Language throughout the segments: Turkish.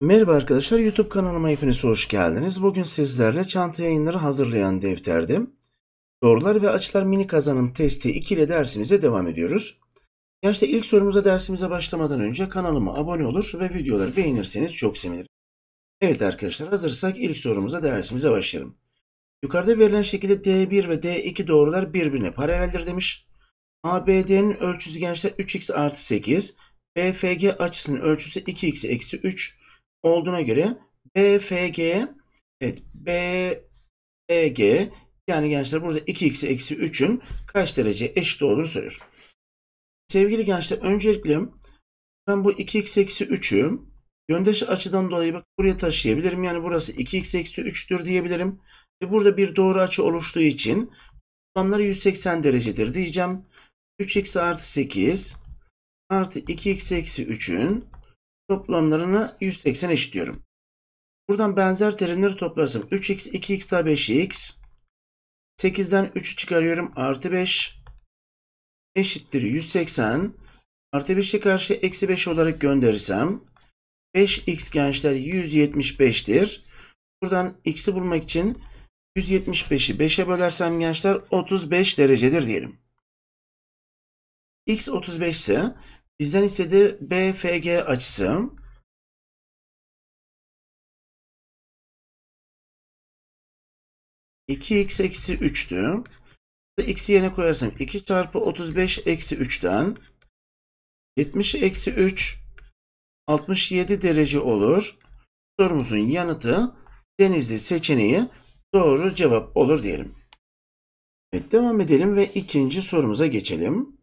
Merhaba arkadaşlar YouTube kanalıma hepiniz hoş geldiniz. Bugün sizlerle çanta yayınları hazırlayan defterde doğrular ve açılar mini kazanım testi 2 ile dersimize devam ediyoruz. Gerçi ilk sorumuza dersimize başlamadan önce kanalıma abone olur ve videoları beğenirseniz çok sevinirim. Evet arkadaşlar hazırsak ilk sorumuza dersimize başlayalım. Yukarıda verilen şekilde D1 ve D2 doğrular birbirine paraleldir demiş. ABD'nin ölçüsü gençler 3x artı 8. BFG açısının ölçüsü 2x eksi 3 olduğuna göre BFG evet BFG yani gençler burada 2x eksi 3'ün kaç derece eşit olduğunu soruyor. Sevgili gençler öncelikle ben bu 2x eksi 3'ü yöndeş açıdan dolayı bak buraya taşıyabilirim. Yani burası 2x eksi 3'tür diyebilirim burada bir doğru açı oluştuğu için toplamları 180 derecedir diyeceğim. 3x artı 8 artı 2x eksi 3'ün toplamlarını 180 eşitliyorum. Buradan benzer terimleri toplarsam 3x 2x daha 5x 8'den 3'ü çıkarıyorum artı 5 eşittir 180 artı 5'e karşı eksi 5 olarak gönderirsem 5x gençler 175'tir. Buradan x'i bulmak için 175'i 5'e bölersem gençler 35 derecedir diyelim. X 35 ise bizden istediği BFG açısı iki x eksi 3'tü. X'i yerine koyarsam 2 çarpı 35 eksi 3'ten 70 eksi 3 67 derece olur. Sorumuzun yanıtı denizli seçeneği doğru cevap olur diyelim. Evet devam edelim ve ikinci sorumuza geçelim.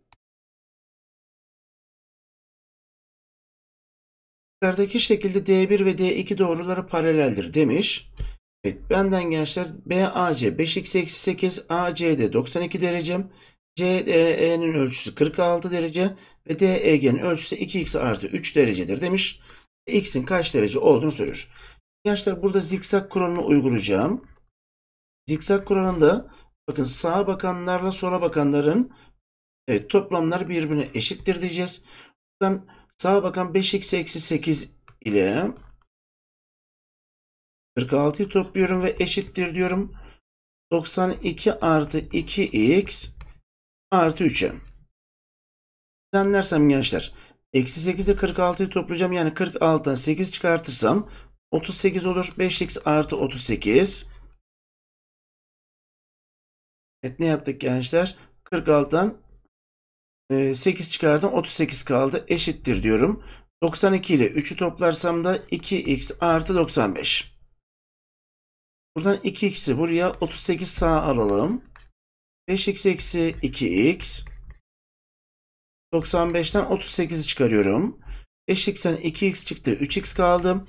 Yukarıdaki şekilde D1 ve D2 doğruları paraleldir demiş. Evet benden gençler BAC 5x 8 ACD 92 derece CDE'nin e, ölçüsü 46 derece ve DEG'nin ölçüsü 2x artı 3 derecedir demiş. X'in kaç derece olduğunu soruyor. Gençler burada zikzak kuralını uygulayacağım zikzak kuralında bakın sağa bakanlarla sola bakanların evet, toplamları birbirine eşittir diyeceğiz. Buradan sağa bakan 5x eksi 8 ile 46'yı topluyorum ve eşittir diyorum. 92 artı 2x artı 3'e. Düzenlersem gençler eksi 8 ile 46'yı toplayacağım. Yani 46'dan 8 çıkartırsam 38 olur. 5x artı 38 Evet ne yaptık gençler? 46'dan 8 e, çıkardım 38 kaldı eşittir diyorum. 92 ile 3'ü toplarsam da 2x artı 95. Buradan 2x'i buraya 38 sağa alalım. 5x eksi 2x. 95'ten 38'i çıkarıyorum. 5x'ten 2x çıktı 3x kaldı.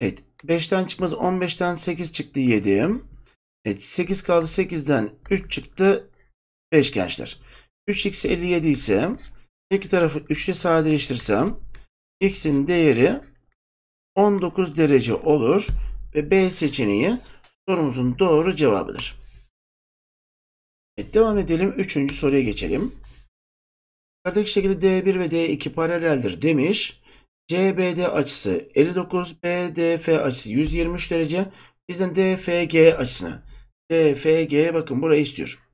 Evet 5'ten çıkmaz 15'ten 8 çıktı 7. Evet 8 kaldı 8'den 3 çıktı 5 gençler. 3x 57 ise iki tarafı 3 ile sadeleştirsem x'in değeri 19 derece olur ve B seçeneği sorumuzun doğru cevabıdır. Evet, devam edelim. Üçüncü soruya geçelim. Yukarıdaki şekilde D1 ve D2 paraleldir demiş. CBD açısı 59, BDF açısı 123 derece. Bizden DFG açısını DFG bakın burayı istiyor.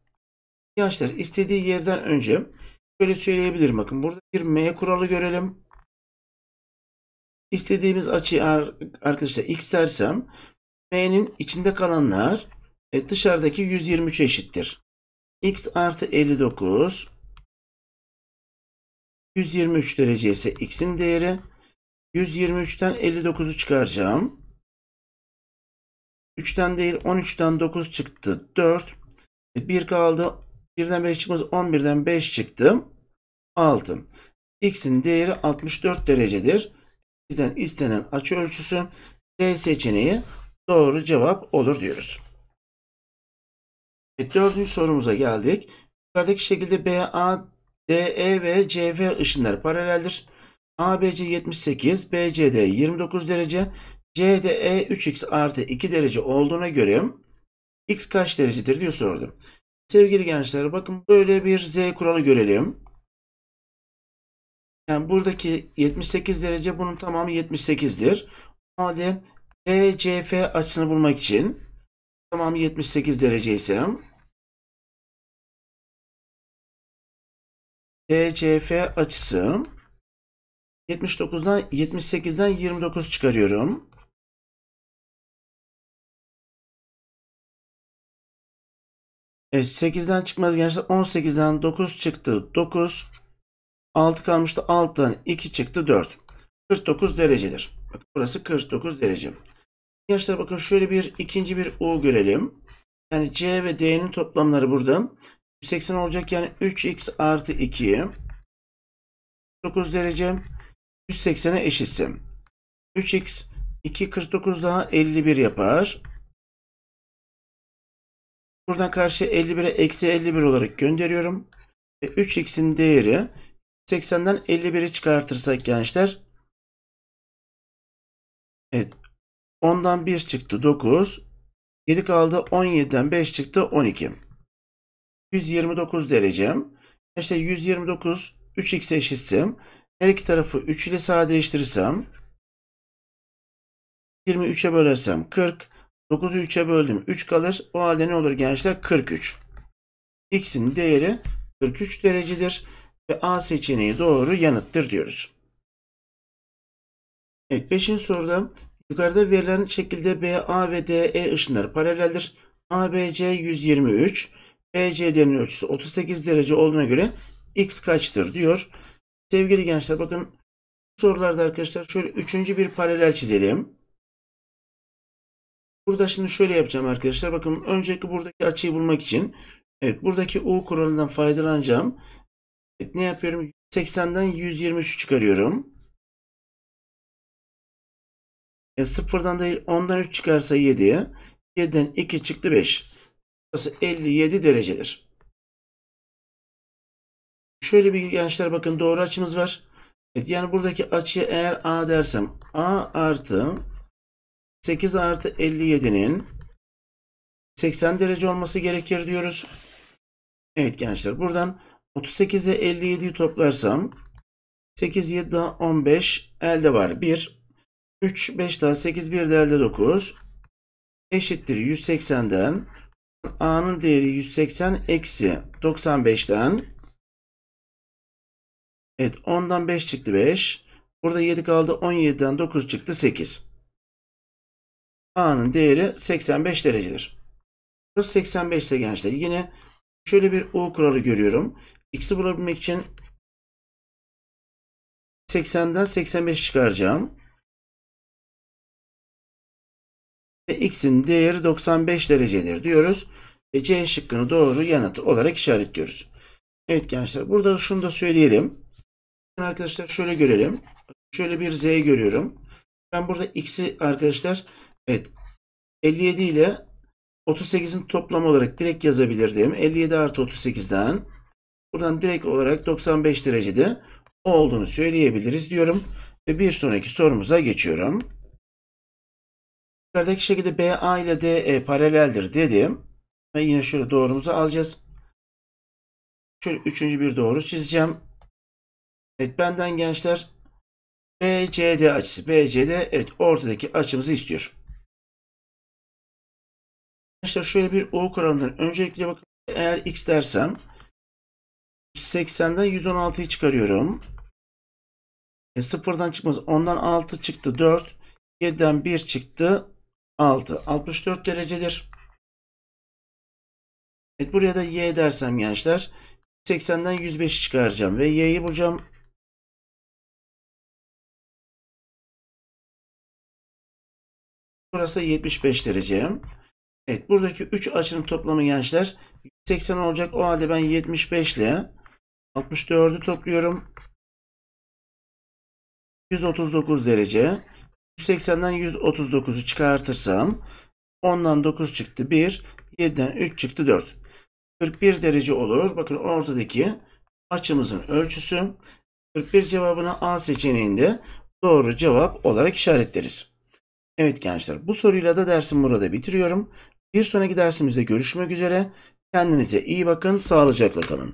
Gençler istediği yerden önce şöyle söyleyebilirim. Bakın burada bir M kuralı görelim. İstediğimiz açı arkadaşlar x dersem M'nin içinde kalanlar e, dışarıdaki 123 eşittir. x artı 59 123 derece ise x'in değeri. 123'ten 59'u çıkaracağım. 3'ten değil 13'ten 9 çıktı 4. 1 e, kaldı. 1'den 5 çıkmaz. 11'den 5 çıktı. 6. X'in değeri 64 derecedir. Bizden istenen açı ölçüsü D seçeneği doğru cevap olur diyoruz. E, dördüncü sorumuza geldik. Yukarıdaki şekilde BA, DE ve CV ışınları paraleldir. ABC 78, BCD 29 derece, CDE 3x e artı 2 derece olduğuna göre x kaç derecedir diye sordum. Sevgili gençler bakın böyle bir z kuralı görelim. Yani buradaki 78 derece bunun tamamı 78'dir. O halde DCF e, açısını bulmak için tamamı 78 derece ise DCF e, açısı 79'dan 78'den 29 çıkarıyorum. E, 8'den çıkmaz gençler. 18'den 9 çıktı. 9. 6 kalmıştı. 6'dan 2 çıktı. 4. 49 derecedir. Bak, burası 49 derece. Gençler bakın şöyle bir ikinci bir U görelim. Yani C ve D'nin toplamları burada. 180 olacak yani 3x artı 2. 9 derece 180'e eşitsin. 3x 2 49 daha 51 yapar. Buradan karşı 51'e eksi 51 olarak gönderiyorum. Ve 3x'in değeri 80'den 51'i çıkartırsak gençler. Evet. 10'dan 1 çıktı 9. 7 kaldı 17'den 5 çıktı 12. 129 derecem. İşte 129 3x eşitsem her iki tarafı 3 ile sadeleştirirsem 23'e bölersem 40 9'u 3'e böldüm. 3 kalır. O halde ne olur gençler? 43. X'in değeri 43 derecedir. Ve A seçeneği doğru yanıttır diyoruz. Evet 5. soruda yukarıda verilen şekilde BA ve DE ışınları paraleldir. ABC 123, BCD'nin ölçüsü 38 derece olduğuna göre X kaçtır diyor. Sevgili gençler bakın sorularda arkadaşlar şöyle üçüncü bir paralel çizelim. Burada şimdi şöyle yapacağım arkadaşlar. Bakın öncelikle buradaki açıyı bulmak için evet buradaki U kuralından faydalanacağım. Evet, ne yapıyorum? 80'den 123 çıkarıyorum. E, sıfırdan değil 10'dan 3 çıkarsa 7. 7'den 2 çıktı 5. Burası 57 derecedir. Şöyle bir gençler bakın doğru açımız var. Evet, yani buradaki açıya eğer A dersem A artı 8 artı 57'nin 80 derece olması gerekir diyoruz. Evet gençler buradan 38'e ile 57'yi toplarsam 8, 7 daha 15 elde var. 1, 3, 5 daha 8, 1 de elde 9. Eşittir 180'den. A'nın değeri 180 eksi 95'ten. Evet 10'dan 5 çıktı 5. Burada 7 kaldı 17'den 9 çıktı 8. A'nın değeri 85 derecedir. Burası 85 ise gençler yine şöyle bir U kuralı görüyorum. X'i bulabilmek için 80'den 85 çıkaracağım. Ve X'in değeri 95 derecedir diyoruz. Ve C şıkkını doğru yanıt olarak işaretliyoruz. Evet gençler burada şunu da söyleyelim. Arkadaşlar şöyle görelim. Şöyle bir Z görüyorum. Ben burada X'i arkadaşlar Evet. 57 ile 38'in toplamı olarak direkt yazabilirdim. 57 artı 38'den buradan direkt olarak 95 derecede o olduğunu söyleyebiliriz diyorum. Ve bir sonraki sorumuza geçiyorum. Yukarıdaki şekilde BA ile DE paraleldir dedim. Ve yine şöyle doğrumuzu alacağız. Şöyle üçüncü bir doğru çizeceğim. Evet benden gençler BCD açısı. BCD evet ortadaki açımızı istiyor. Arkadaşlar şöyle bir O kuralından öncelikle bakın eğer x dersem 80'den 116'yı çıkarıyorum. E, sıfırdan çıkmaz. Ondan 6 çıktı 4. 7'den 1 çıktı 6. 64 derecedir. Evet buraya da y dersem gençler 80'den 105'i çıkaracağım ve y'yi bulacağım. Burası 75 derece. Evet buradaki 3 açının toplamı gençler 180 olacak. O halde ben 75 ile 64'ü topluyorum. 139 derece. 180'den 139'u çıkartırsam 10'dan 9 çıktı 1. 7'den 3 çıktı 4. 41 derece olur. Bakın ortadaki açımızın ölçüsü. 41 cevabını A seçeneğinde doğru cevap olarak işaretleriz. Evet gençler bu soruyla da dersim burada bitiriyorum. Bir sonraki dersimizde görüşmek üzere. Kendinize iyi bakın, sağlıcakla kalın.